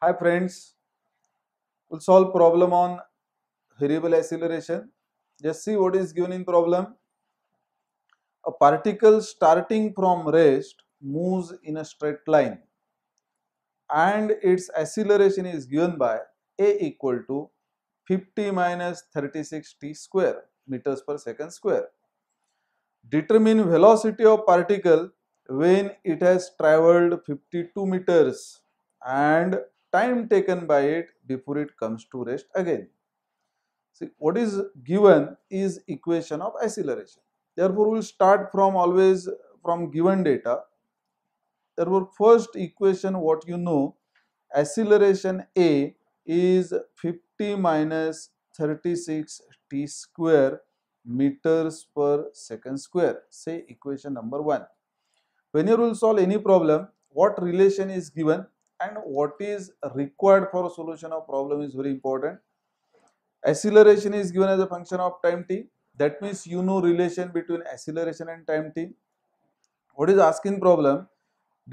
Hi friends, we'll solve problem on variable acceleration. Just see what is given in problem. A particle starting from rest moves in a straight line and its acceleration is given by a equal to 50 minus 36 t square meters per second square. Determine velocity of particle when it has traveled 52 meters and time taken by it before it comes to rest again. See what is given is equation of acceleration. Therefore, we will start from always from given data. Therefore, first equation what you know acceleration A is 50 minus 36 t square meters per second square say equation number 1 when you will solve any problem what relation is given and what is required for solution of problem is very important acceleration is given as a function of time t that means you know relation between acceleration and time t what is asking problem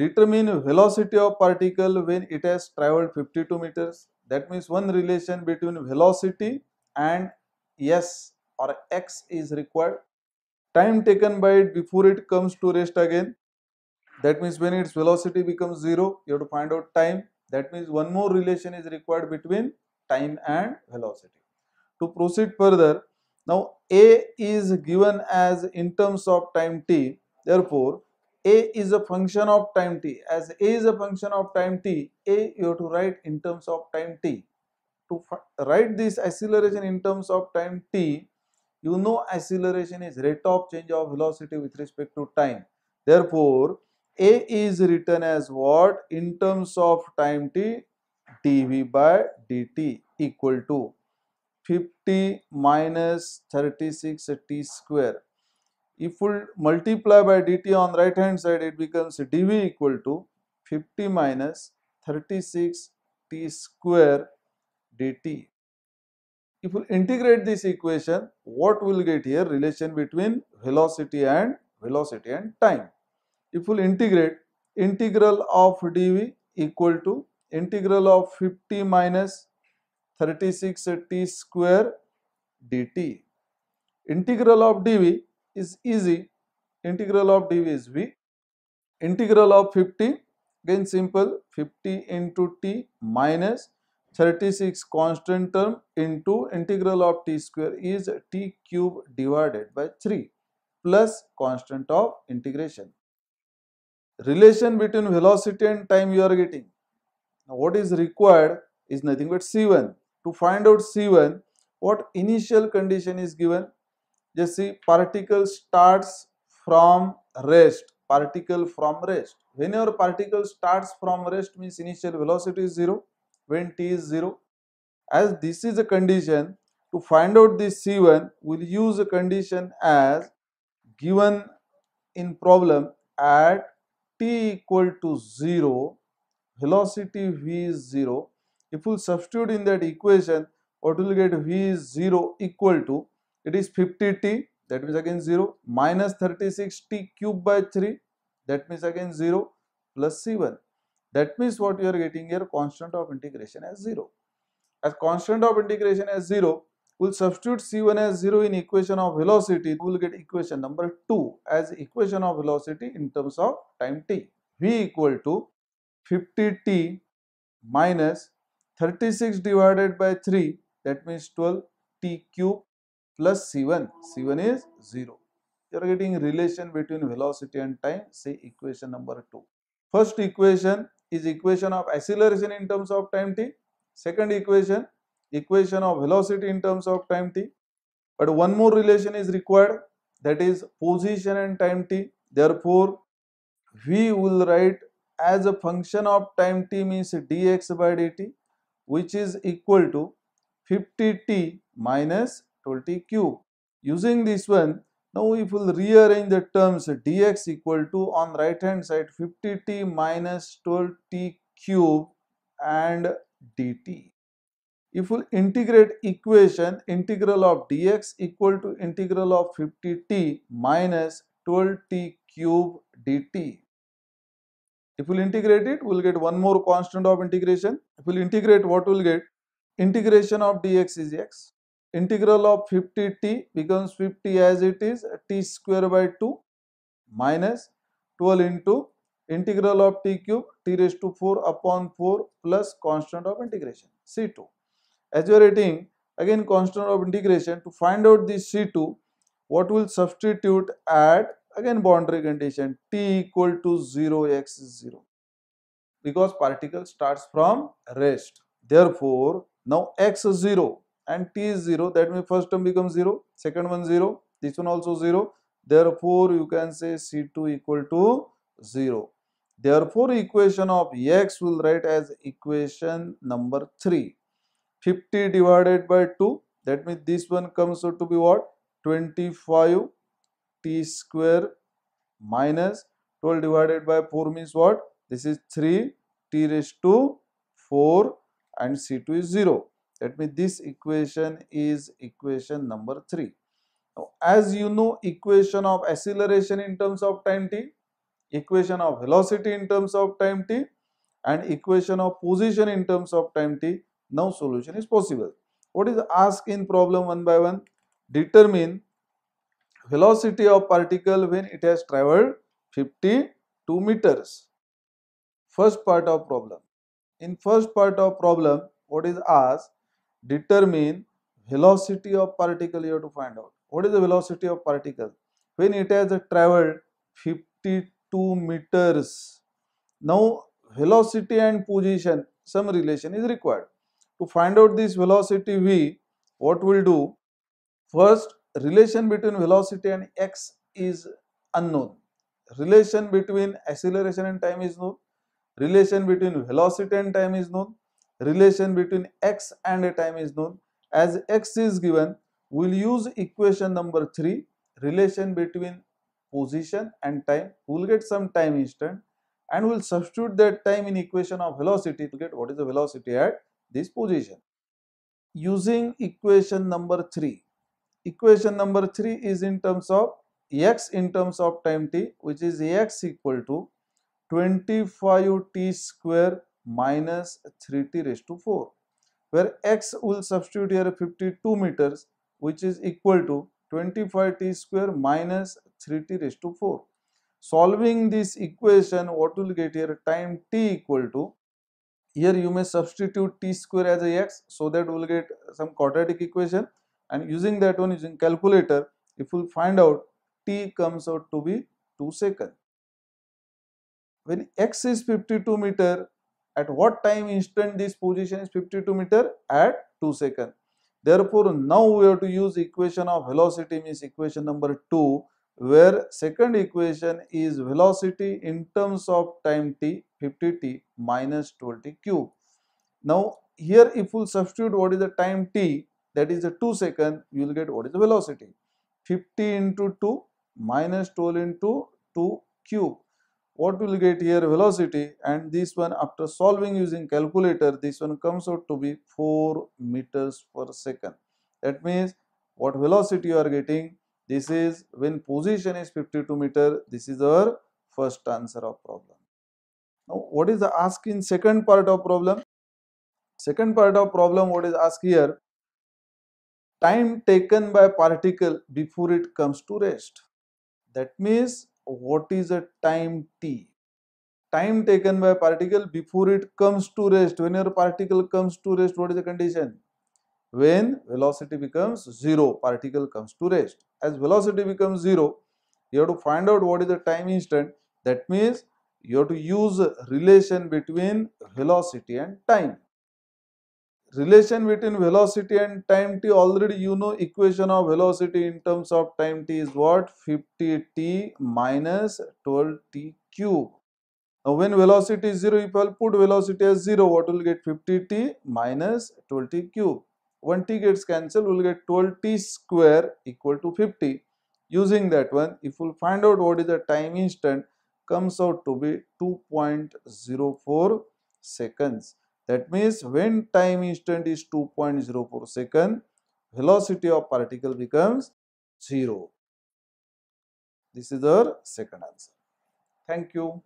determine velocity of particle when it has traveled 52 meters that means one relation between velocity and s or x is required time taken by it before it comes to rest again that means when its velocity becomes zero you have to find out time that means one more relation is required between time and velocity to proceed further now a is given as in terms of time t therefore a is a function of time t as a is a function of time t a you have to write in terms of time t to write this acceleration in terms of time t you know acceleration is rate of change of velocity with respect to time. Therefore, A is written as what? In terms of time t, dv by dt equal to 50 minus 36 t square. If we multiply by dt on right hand side, it becomes dv equal to 50 minus 36 t square dt if we integrate this equation, what we'll get here? Relation between velocity and velocity and time. If we integrate, integral of dv equal to integral of 50 minus 36 t square dt. Integral of dv is easy. Integral of dv is v. Integral of 50, again simple, 50 into t minus 36 constant term into integral of t square is t cube divided by 3 plus constant of integration. Relation between velocity and time you are getting. Now what is required is nothing but C1. To find out C1, what initial condition is given? Just see particle starts from rest. Particle from rest. Whenever particle starts from rest means initial velocity is 0 when t is 0 as this is a condition to find out this c1 we'll use a condition as given in problem at t equal to 0 velocity v is 0 if we we'll substitute in that equation what will get v is 0 equal to it is 50t that means again 0 minus 36t cube by 3 that means again 0 plus c1 that means what you are getting here constant of integration as 0. As constant of integration as 0, we'll substitute C1 as 0 in equation of velocity. We'll get equation number 2 as equation of velocity in terms of time t. V equal to 50t minus 36 divided by 3 that means 12 t cube plus c1 c1 is 0 you are getting relation between velocity and time say equation number 2 first equation is equation of acceleration in terms of time t second equation equation of velocity in terms of time t but one more relation is required that is position and time t therefore we will write as a function of time t means dx by dt which is equal to 50t minus 20q using this one now if we will rearrange the terms dx equal to on right hand side 50t minus 12t cube and dt. If we we'll integrate equation integral of dx equal to integral of 50t minus 12t cube dt. If we'll integrate it, we'll get one more constant of integration. If we'll integrate, what we'll get? Integration of dx is x integral of 50t becomes 50 as it is t square by 2 minus 12 into integral of t cube t raised to 4 upon 4 plus constant of integration c2 as you are writing again constant of integration to find out this c2 what will substitute at again boundary condition t equal to 0 x 0 because particle starts from rest therefore now x is 0 and t is 0 that means first term becomes 0 second one 0 this one also 0 therefore you can say c2 equal to 0 therefore equation of x will write as equation number 3 50 divided by 2 that means this one comes out to be what 25 t square minus 12 divided by 4 means what this is 3 t raised to 4 and c2 is 0 that means this equation is equation number 3. Now, as you know equation of acceleration in terms of time t, equation of velocity in terms of time t and equation of position in terms of time t, now solution is possible. What is asked in problem 1 by 1? Determine velocity of particle when it has traveled 52 meters. First part of problem. In first part of problem, what is asked? determine velocity of particle you have to find out what is the velocity of particle when it has traveled 52 meters now velocity and position some relation is required to find out this velocity v what we'll do first relation between velocity and x is unknown relation between acceleration and time is known relation between velocity and time is known relation between x and a time is known as x is given we'll use equation number 3 relation between position and time we'll get some time instant and we'll substitute that time in equation of velocity to get what is the velocity at this position using equation number 3 equation number 3 is in terms of x in terms of time t which is x equal to 25t square minus 3t raised to 4 where x will substitute here 52 meters which is equal to 25t square minus 3t raised to 4. Solving this equation what will get here time t equal to here you may substitute t square as a x so that we will get some quadratic equation and using that one using calculator if we will find out t comes out to be 2 second. When x is 52 meter at what time instant this position is 52 meter at 2 second therefore now we have to use equation of velocity means equation number 2 where second equation is velocity in terms of time t 50t minus 20 cube now here if we we'll substitute what is the time t that is the 2 second you will get what is the velocity 50 into 2 minus 12 into 2 cube what will get here velocity and this one after solving using calculator this one comes out to be 4 meters per second that means what velocity you are getting this is when position is 52 meter this is our first answer of problem now what is the ask in second part of problem second part of problem what is asked here time taken by particle before it comes to rest that means what is a time t? Time taken by particle before it comes to rest. When your particle comes to rest, what is the condition? When velocity becomes zero, particle comes to rest. As velocity becomes zero, you have to find out what is the time instant. That means you have to use relation between velocity and time relation between velocity and time t already you know equation of velocity in terms of time t is what 50t minus 12t cube now when velocity is 0 if i'll put velocity as 0 what will get 50t minus 12t cube 1t gets cancelled we'll get 12t square equal to 50 using that one if we'll find out what is the time instant comes out to be 2.04 seconds that means when time instant is 2.04 second, velocity of particle becomes 0. This is our second answer. Thank you.